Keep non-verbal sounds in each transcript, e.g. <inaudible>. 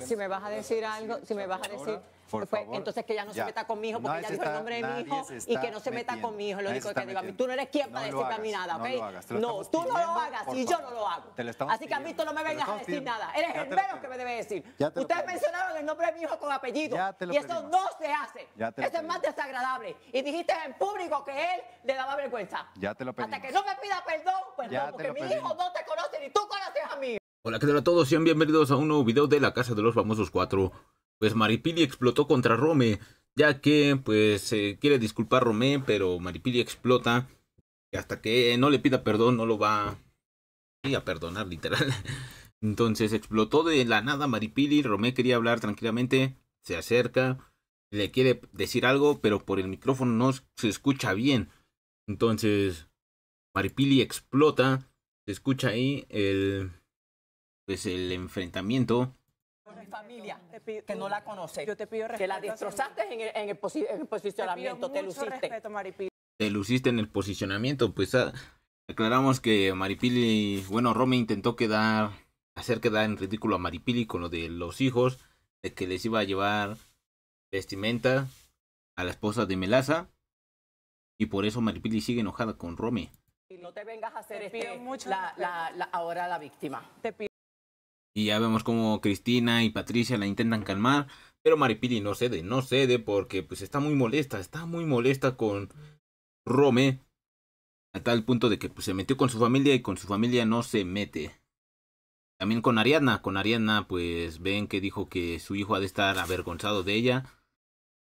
si me vas a decir algo, si me vas a decir, pues, entonces que ya no se meta con mi hijo, porque ya dijo el nombre de mi hijo y que no se meta con mi hijo. Lo único que digo a mí, tú no eres quien va para decirme a mí nada, ¿ok? No, tú no lo hagas y yo no lo hago. Así que a mí tú no me vengas a decir nada. Eres el menos que me debe decir. Ustedes mencionaron el nombre de mi hijo con apellido y eso no se hace. Eso es más desagradable. Y dijiste en público que él le daba vergüenza. Ya te lo Hasta que no me pida perdón, perdón. Pues porque mi hijo no te conoce ni tú conoces Hola, ¿qué tal a todos? Sean bienvenidos a un nuevo video de la Casa de los Famosos 4. Pues Maripili explotó contra Rome, ya que pues se quiere disculpar Rome, pero Maripili explota. hasta que no le pida perdón, no lo va a perdonar, literal. <laughs> Entonces explotó de la nada Maripili, Romé quería hablar tranquilamente, se acerca, le quiere decir algo, pero por el micrófono no se escucha bien. Entonces Maripili explota, se escucha ahí el pues el enfrentamiento mi familia, que no la conoce. yo te pido respeto, que la destrozaste en el, en el, posicionamiento, te, luciste. te luciste en el posicionamiento, pues ah, aclaramos que Maripili, bueno, Rome intentó quedar, hacer quedar en ridículo a Maripili con lo de los hijos, de que les iba a llevar vestimenta a la esposa de Melaza, y por eso Maripili sigue enojada con Rome. Y no te vengas a hacer este, mucho la, ahora la víctima. Te pido y ya vemos como Cristina y Patricia la intentan calmar. Pero Maripili no cede, no cede porque pues está muy molesta, está muy molesta con Rome. A tal punto de que pues, se metió con su familia y con su familia no se mete. También con Ariadna, con Ariadna pues ven que dijo que su hijo ha de estar avergonzado de ella.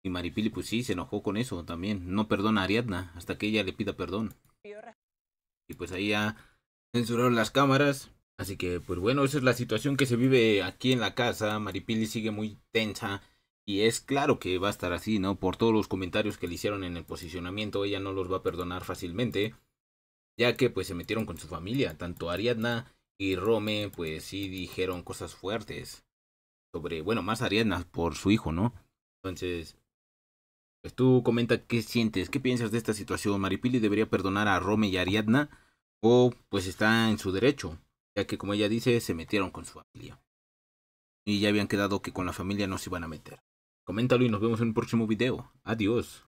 Y Maripili pues sí, se enojó con eso también. No perdona a Ariadna hasta que ella le pida perdón. Y pues ahí ya censuraron las cámaras. Así que, pues bueno, esa es la situación que se vive aquí en la casa. Maripili sigue muy tensa. Y es claro que va a estar así, ¿no? Por todos los comentarios que le hicieron en el posicionamiento, ella no los va a perdonar fácilmente. Ya que pues se metieron con su familia. Tanto Ariadna y Rome, pues sí dijeron cosas fuertes. Sobre, bueno, más Ariadna por su hijo, ¿no? Entonces, pues tú comenta qué sientes, qué piensas de esta situación. Maripili debería perdonar a Rome y Ariadna o pues está en su derecho ya que como ella dice, se metieron con su familia. Y ya habían quedado que con la familia no se iban a meter. Coméntalo y nos vemos en un próximo video. Adiós.